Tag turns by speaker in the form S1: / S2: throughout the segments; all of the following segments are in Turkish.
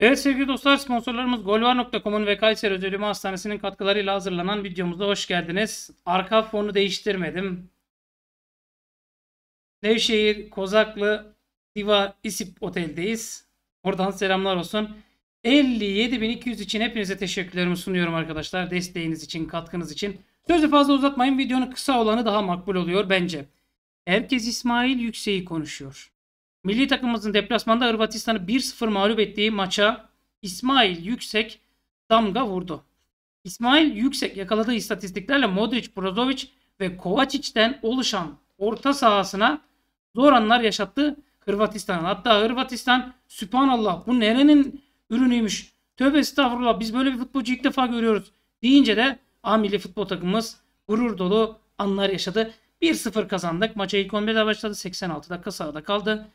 S1: Evet sevgili dostlar sponsorlarımız golvar.com'un ve Kayseri Özel Hastanesi'nin katkılarıyla hazırlanan videomuzda hoş geldiniz. Arka fonu değiştirmedim. Nevşehir Kozaklı Diva İsip Otel'deyiz. Oradan selamlar olsun. 57.200 için hepinize teşekkürlerimi sunuyorum arkadaşlar. Desteğiniz için, katkınız için. Sözü fazla uzatmayın. Videonun kısa olanı daha makbul oluyor bence. Herkes İsmail Yüksek'i konuşuyor. Milli takımımızın deplasmanda Hırvatistan'ı 1-0 mağlup ettiği maça İsmail Yüksek damga vurdu. İsmail Yüksek yakaladığı istatistiklerle Modric, Brozovic ve Kovacic'den oluşan orta sahasına zor anlar yaşattı Hırvatistan'ın. Hatta Hırvatistan Sübhanallah bu nerenin ürünüymüş. Tövbe estağfurullah biz böyle bir futbolcu ilk defa görüyoruz deyince de A milli futbol takımımız gurur dolu anlar yaşadı. 1-0 kazandık. Maça ilk 11'de başladı. 86 dakika sahada kaldı.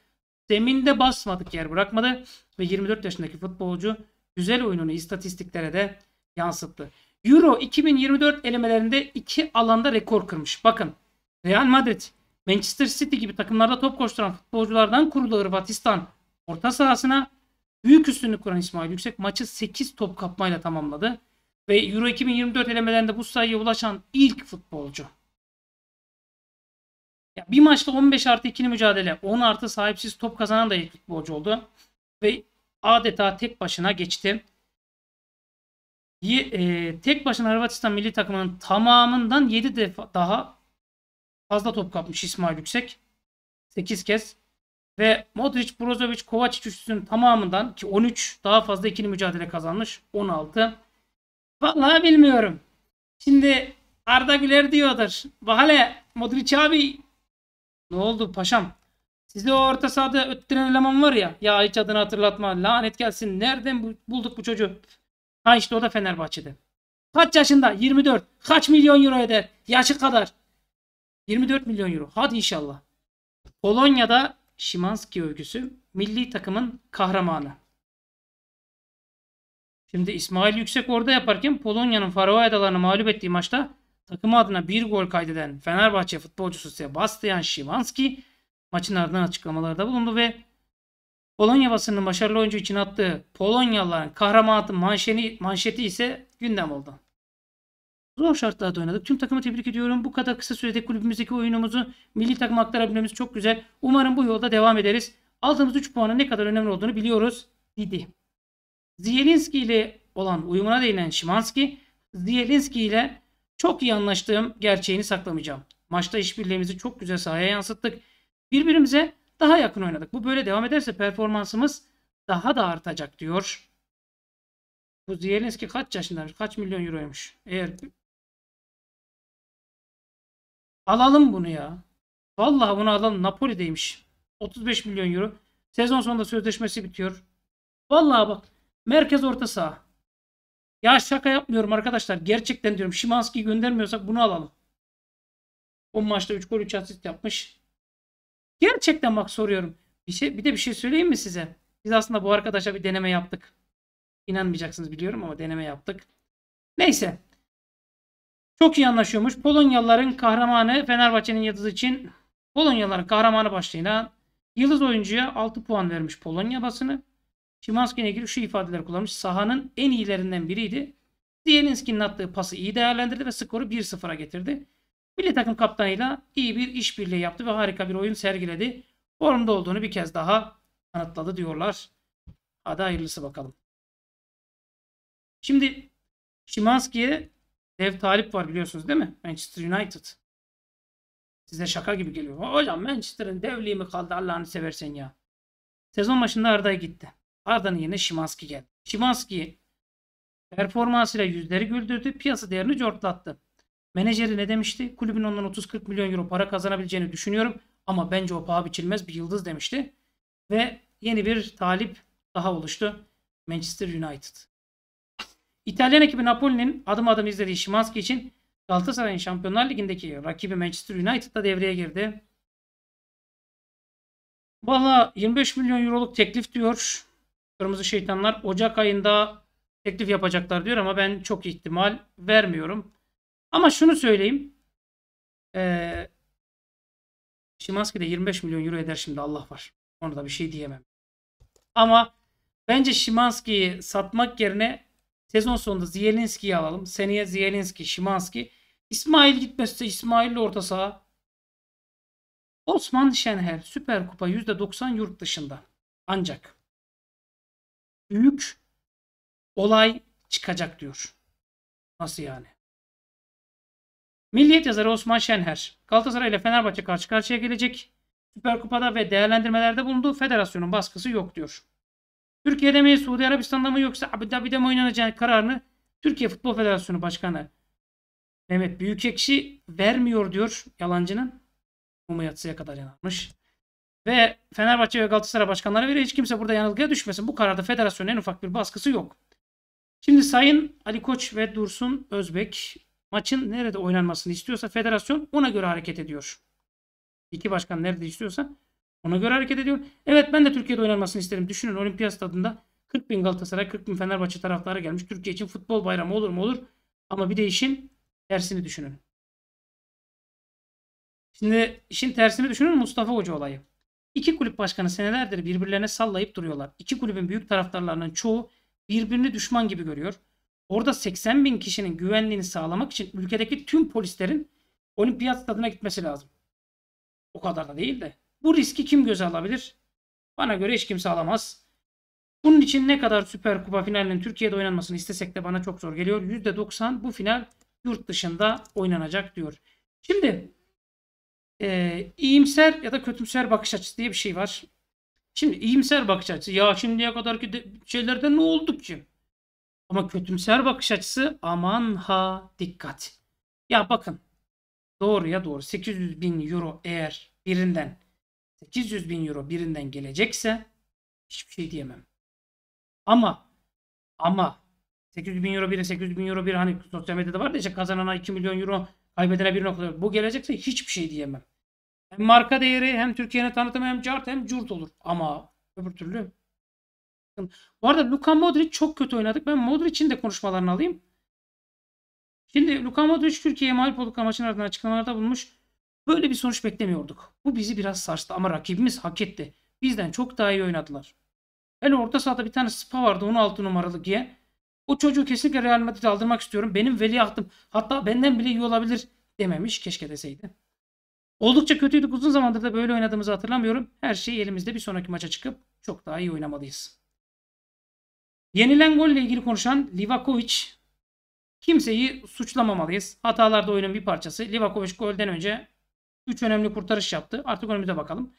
S1: Zeminde basmadık yer bırakmadı ve 24 yaşındaki futbolcu güzel oyununu istatistiklere de yansıttı. Euro 2024 elemelerinde iki alanda rekor kırmış. Bakın Real Madrid, Manchester City gibi takımlarda top koşturan futbolculardan kurulu Hırvatistan orta sahasına büyük üstünlük kuran İsmail Yüksek maçı 8 top kapmayla tamamladı. Ve Euro 2024 elemelerinde bu sayıya ulaşan ilk futbolcu. Ya bir maçta 15 artı 2'li mücadele 10 artı sahipsiz top kazanan da ilk borcu oldu. Ve adeta tek başına geçti. E, tek başına Hırvatistan milli takımının tamamından 7 defa daha fazla top kapmış İsmail Yüksek. 8 kez. Ve Modric, Brozovic, Kovacic üstünün tamamından ki 13 daha fazla ikili mücadele kazanmış. 16. Vallahi bilmiyorum. Şimdi Arda Güler diyordur. Bahale Modric abi ne oldu paşam? Sizde o orta sahada öttüren eleman var ya. Ya hiç adını hatırlatma. Lanet gelsin. Nereden bulduk bu çocuğu? Ha işte o da Fenerbahçe'de. Kaç yaşında? 24. Kaç milyon euro eder? Yaşı kadar. 24 milyon euro. Hadi inşallah. Polonya'da Şimanski övgüsü milli takımın kahramanı. Şimdi İsmail Yüksek orada yaparken Polonya'nın Faroe Adalarını mağlup ettiği maçta takımı adına bir gol kaydeden Fenerbahçe futbolcusu Sebastian Szymanski maçın ardından açıklamalarda bulundu ve Polonya basınının başarılı oyuncu için attığı Polonyalıların kahramanı manşeni, manşeti ise gündem oldu. Zor şartlarda oynadık. Tüm takımı tebrik ediyorum. Bu kadar kısa sürede kulübümüzdeki oyunumuzu milli takıma aktarabilmemiz çok güzel. Umarım bu yolda devam ederiz. Aldığımız 3 puanın ne kadar önemli olduğunu biliyoruz dedi. Zielinski ile olan uyumuna değinen Şimanski, Zielinski ile çok iyi anlaştığım gerçeğini saklamayacağım. Maçta işbirliğimizi çok güzel sahaya yansıttık. Birbirimize daha yakın oynadık. Bu böyle devam ederse performansımız daha da artacak diyor. Bu Zielinski kaç yaşındaymış? Kaç milyon euroymuş? Eğer alalım bunu ya. Vallahi bunu alalım. Napoli'deymiş. 35 milyon euro. Sezon sonunda sözleşmesi bitiyor. Vallahi bak merkez orta saha. Ya şaka yapmıyorum arkadaşlar. Gerçekten diyorum. Şimanski göndermiyorsak bunu alalım. 10 maçta 3 gol 3 asist yapmış. Gerçekten bak soruyorum. Bir, şey, bir de bir şey söyleyeyim mi size? Biz aslında bu arkadaşa bir deneme yaptık. İnanmayacaksınız biliyorum ama deneme yaptık. Neyse. Çok iyi anlaşıyormuş. Polonyalıların kahramanı Fenerbahçe'nin yıldızı için Polonyalıların kahramanı başlığına yıldız oyuncuya 6 puan vermiş Polonya basını. Şimanski ile ilgili şu ifadeler kullanmış. Sahanın en iyilerinden biriydi. Zielinski'nin attığı pası iyi değerlendirdi ve skoru 1-0'a getirdi. Milli takım kaptanıyla iyi bir işbirliği yaptı ve harika bir oyun sergiledi. Formda olduğunu bir kez daha kanıtladı diyorlar. Hadi hayırlısı bakalım. Şimdi Şimanski'ye dev talip var biliyorsunuz değil mi? Manchester United. Size şaka gibi geliyor. Hocam Manchester'ın devliği mi kaldı Allah'ını seversen ya. Sezon başında Arda'ya gitti. Arda'nın yerine Şimanski geldi. Şimanski performansıyla yüzleri güldürdü, piyasa değerini cortlattı. Menajeri ne demişti? Kulübün ondan 30-40 milyon euro para kazanabileceğini düşünüyorum ama bence o paha biçilmez bir yıldız demişti. Ve yeni bir talip daha oluştu. Manchester United. İtalyan ekibi Napoli'nin adım adım izlediği Şimanski için Galatasaray'ın Şampiyonlar Ligi'ndeki rakibi Manchester United'da devreye girdi. Valla 25 milyon euroluk teklif diyor. Kırmızı şeytanlar Ocak ayında teklif yapacaklar diyor ama ben çok ihtimal vermiyorum. Ama şunu söyleyeyim. Ee, Şimanski de 25 milyon euro eder şimdi Allah var. Ona da bir şey diyemem. Ama bence Şimanski'yi satmak yerine sezon sonunda Zielinski'yi alalım. Seneye Zielinski, Şimanski. İsmail gitmezse İsmail'le orta saha. Osman Şenher Süper Kupa %90 yurt dışında. Ancak büyük olay çıkacak diyor. Nasıl yani? Milliyet yazarı Osman Şenher, Galatasaray ile Fenerbahçe karşı karşıya gelecek. Süper Kupa'da ve değerlendirmelerde bulunduğu federasyonun baskısı yok diyor. Türkiye'de mi, Suudi Arabistan'da mı yoksa Abu Dhabi'de mi oynanacağı kararını Türkiye Futbol Federasyonu Başkanı Mehmet Büyükekşi vermiyor diyor yalancının. Mumu yatsıya kadar yanarmış. Ve Fenerbahçe ve Galatasaray başkanları ve hiç kimse burada yanılgıya düşmesin. Bu kararda federasyonun en ufak bir baskısı yok. Şimdi Sayın Ali Koç ve Dursun Özbek maçın nerede oynanmasını istiyorsa federasyon ona göre hareket ediyor. İki başkan nerede istiyorsa ona göre hareket ediyor. Evet ben de Türkiye'de oynanmasını isterim. Düşünün olimpiyat stadında 40 bin Galatasaray, 40 bin Fenerbahçe taraftarı gelmiş. Türkiye için futbol bayramı olur mu olur. Ama bir de işin tersini düşünün. Şimdi işin tersini düşünün Mustafa Hoca olayı. İki kulüp başkanı senelerdir birbirlerine sallayıp duruyorlar. İki kulübün büyük taraftarlarının çoğu birbirini düşman gibi görüyor. Orada 80 bin kişinin güvenliğini sağlamak için ülkedeki tüm polislerin olimpiyat stadına gitmesi lazım. O kadar da değil de. Bu riski kim göze alabilir? Bana göre hiç kimse alamaz. Bunun için ne kadar Süper Kupa finalinin Türkiye'de oynanmasını istesek de bana çok zor geliyor. %90 bu final yurt dışında oynanacak diyor. Şimdi e, iyimser ya da kötümser bakış açısı diye bir şey var. Şimdi iyimser bakış açısı ya şimdiye kadar ki şeylerde ne olduk ki? Ama kötümser bakış açısı aman ha dikkat. Ya bakın doğru ya doğru 800 bin euro eğer birinden 800 bin euro birinden gelecekse hiçbir şey diyemem. Ama ama 800 bin euro biri 800 bin euro biri hani sosyal medyada var da işte kazanana 2 milyon euro kaybedene 1 nokta. Bu gelecekse hiçbir şey diyemem. Hem marka değeri hem Türkiye'ne tanıtım hem cart hem curt olur. Ama öbür türlü. Bu arada Luka Modric çok kötü oynadık. Ben Modric'in de konuşmalarını alayım. Şimdi Luka Modric Türkiye'ye mağlup oldukları maçın ardından açıklamalarda bulmuş. Böyle bir sonuç beklemiyorduk. Bu bizi biraz sarstı ama rakibimiz hak etti. Bizden çok daha iyi oynadılar. Hele orta sahada bir tane Spa vardı 16 numaralı giye. O çocuğu kesinlikle Real Madrid'e aldırmak istiyorum. Benim veliahtım hatta benden bile iyi olabilir dememiş. Keşke deseydi. Oldukça kötüydük. Uzun zamandır da böyle oynadığımızı hatırlamıyorum. Her şey elimizde. Bir sonraki maça çıkıp çok daha iyi oynamalıyız. Yenilen golle ilgili konuşan Livakovic kimseyi suçlamamalıyız. Hatalar da oyunun bir parçası. Livakovic golden önce 3 önemli kurtarış yaptı. Artık önümüze bakalım.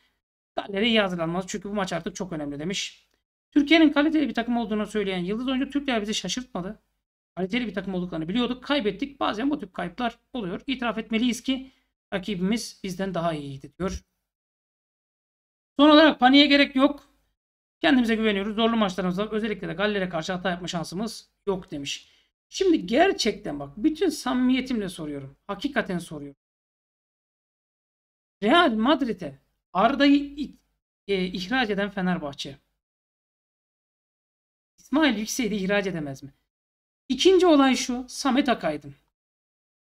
S1: Galleri iyi hazırlanmalı çünkü bu maç artık çok önemli demiş. Türkiye'nin kaliteli bir takım olduğunu söyleyen Yıldız oyuncu Türkler bizi şaşırtmadı. Kaliteli bir takım olduklarını biliyorduk. Kaybettik. Bazen bu tip kayıplar oluyor. İtiraf etmeliyiz ki Rakibimiz bizden daha iyiydi diyor. Son olarak paniğe gerek yok. Kendimize güveniyoruz. Zorlu maçlarımızda özellikle de Galler'e karşı hata yapma şansımız yok demiş. Şimdi gerçekten bak bütün samimiyetimle soruyorum. Hakikaten soruyorum. Real Madrid'e Arda'yı e, ihraç eden Fenerbahçe. İsmail Yüksel'i ihraç edemez mi? İkinci olay şu. Samet Akaydın.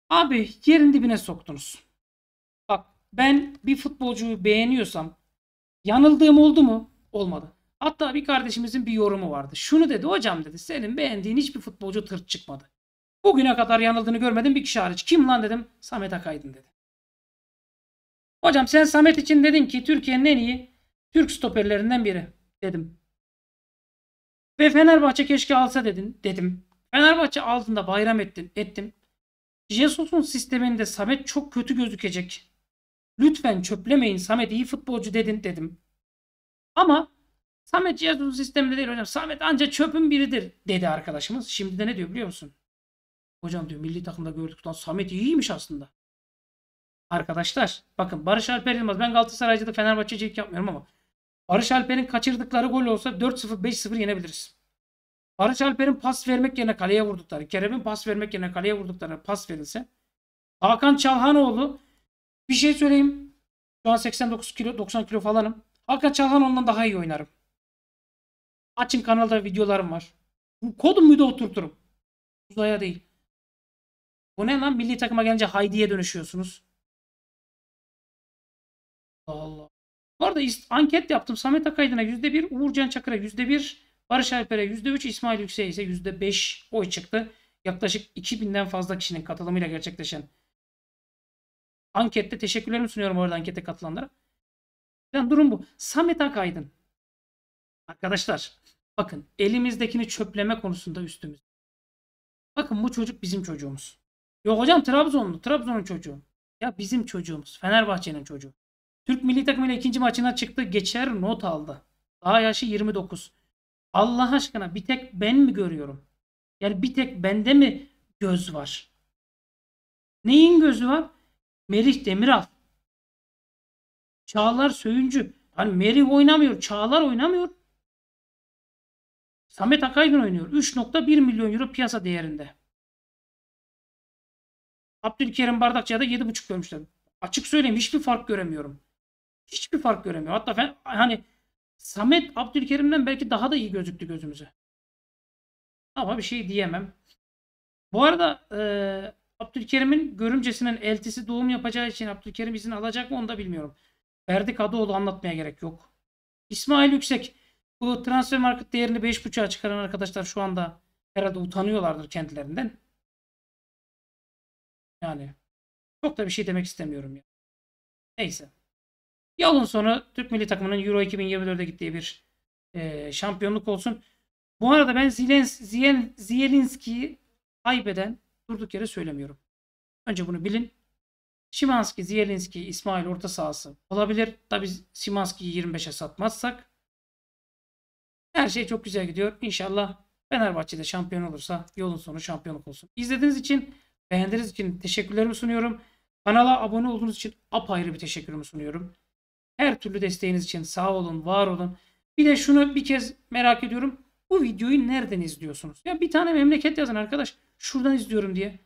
S1: Abi yerin dibine soktunuz ben bir futbolcuyu beğeniyorsam yanıldığım oldu mu? Olmadı. Hatta bir kardeşimizin bir yorumu vardı. Şunu dedi hocam dedi senin beğendiğin hiçbir futbolcu tırt çıkmadı. Bugüne kadar yanıldığını görmedim bir kişi hariç. Kim lan dedim. Samet Akaydın dedi. Hocam sen Samet için dedin ki Türkiye'nin en iyi Türk stoperlerinden biri dedim. Ve Fenerbahçe keşke alsa dedin dedim. Fenerbahçe altında bayram ettin, ettim. Jesus'un sisteminde Samet çok kötü gözükecek Lütfen çöplemeyin Samet iyi futbolcu dedin dedim. Ama Samet cihaz uzun sistemde değil hocam. Samet anca çöpün biridir dedi arkadaşımız. Şimdi de ne diyor biliyor musun? Hocam diyor milli takımda gördük lan Samet iyiymiş aslında. Arkadaşlar bakın Barış Alper Yılmaz ben Galatasaray'cılık Fenerbahçecilik yapmıyorum ama Barış Alper'in kaçırdıkları gol olsa 4-0 5-0 yenebiliriz. Barış Alper'in pas vermek yerine kaleye vurdukları, Kerem'in pas vermek yerine kaleye vurdukları pas verilse Hakan Çalhanoğlu bir şey söyleyeyim. Şu an 89 kilo 90 kilo falanım. Hakan Çalhan ondan daha iyi oynarım. Açın kanalda videolarım var. Bu Kodum muydu oturturum. Uzaya değil. Bu ne lan? Milli takıma gelince Haydi'ye dönüşüyorsunuz. Allah Allah. Bu arada anket yaptım. Samet Akaydın'a %1, Uğurcan Çakır'a %1, Barış Alper'e %3, İsmail Yüksek'e ise %5 oy çıktı. Yaklaşık 2000'den fazla kişinin katılımıyla gerçekleşen Ankette teşekkürlerimi sunuyorum orada ankete katılanlara. Yani durum bu. Samet Akaydın. Arkadaşlar bakın elimizdekini çöpleme konusunda üstümüz. Bakın bu çocuk bizim çocuğumuz. Yok hocam Trabzonlu. Trabzon'un çocuğu. Ya bizim çocuğumuz. Fenerbahçe'nin çocuğu. Türk milli takımıyla ikinci maçına çıktı. Geçer not aldı. Daha yaşı 29. Allah aşkına bir tek ben mi görüyorum? Yani bir tek bende mi göz var? Neyin gözü var? Merih Demiral. Çağlar Söyüncü. Hani Merih oynamıyor. Çağlar oynamıyor. Samet Akaydın oynuyor. 3.1 milyon euro piyasa değerinde. Abdülkerim Bardakçı'ya da 7.5 görmüşler. Açık söyleyeyim hiçbir fark göremiyorum. Hiçbir fark göremiyorum. Hatta ben, hani Samet Abdülkerim'den belki daha da iyi gözüktü gözümüze. Ama bir şey diyemem. Bu arada e, Abdülkerim'in görümcesinin eltisi doğum yapacağı için Abdülkerim izin alacak mı onu da bilmiyorum. Ferdi Kadıoğlu anlatmaya gerek yok. İsmail Yüksek bu transfer market değerini 5.5'a çıkaran arkadaşlar şu anda herhalde utanıyorlardır kendilerinden. Yani çok da bir şey demek istemiyorum ya. Neyse. Yalın sonra Türk milli takımının Euro 2024'e gittiği bir e, şampiyonluk olsun. Bu arada ben Zilens, Ziyen, Zielinski'yi kaybeden Durduk yere söylemiyorum. Önce bunu bilin. Şimanski, Zielinski, İsmail orta sahası olabilir. Tabi Şimanski'yi 25'e satmazsak. Her şey çok güzel gidiyor. İnşallah Fenerbahçe'de şampiyon olursa yolun sonu şampiyonluk olsun. İzlediğiniz için, beğendiğiniz için teşekkürlerimi sunuyorum. Kanala abone olduğunuz için apayrı bir teşekkürümü sunuyorum. Her türlü desteğiniz için sağ olun, var olun. Bir de şunu bir kez merak ediyorum. Bu videoyu nereden izliyorsunuz? Ya bir tane memleket yazın arkadaş şuradan izliyorum diye.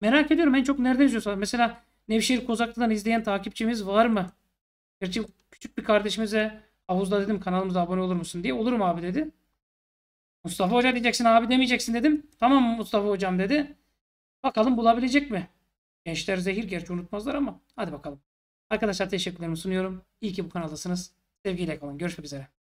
S1: Merak ediyorum en çok nereden izliyorsanız. Mesela Nevşehir Kozaklı'dan izleyen takipçimiz var mı? Gerçi küçük bir kardeşimize havuzda dedim kanalımıza abone olur musun diye. Olurum abi dedi. Mustafa Hoca diyeceksin abi demeyeceksin dedim. Tamam Mustafa Hocam dedi. Bakalım bulabilecek mi? Gençler zehir gerçi unutmazlar ama hadi bakalım. Arkadaşlar teşekkürlerimi sunuyorum. İyi ki bu kanaldasınız. Sevgiyle kalın. Görüşmek üzere.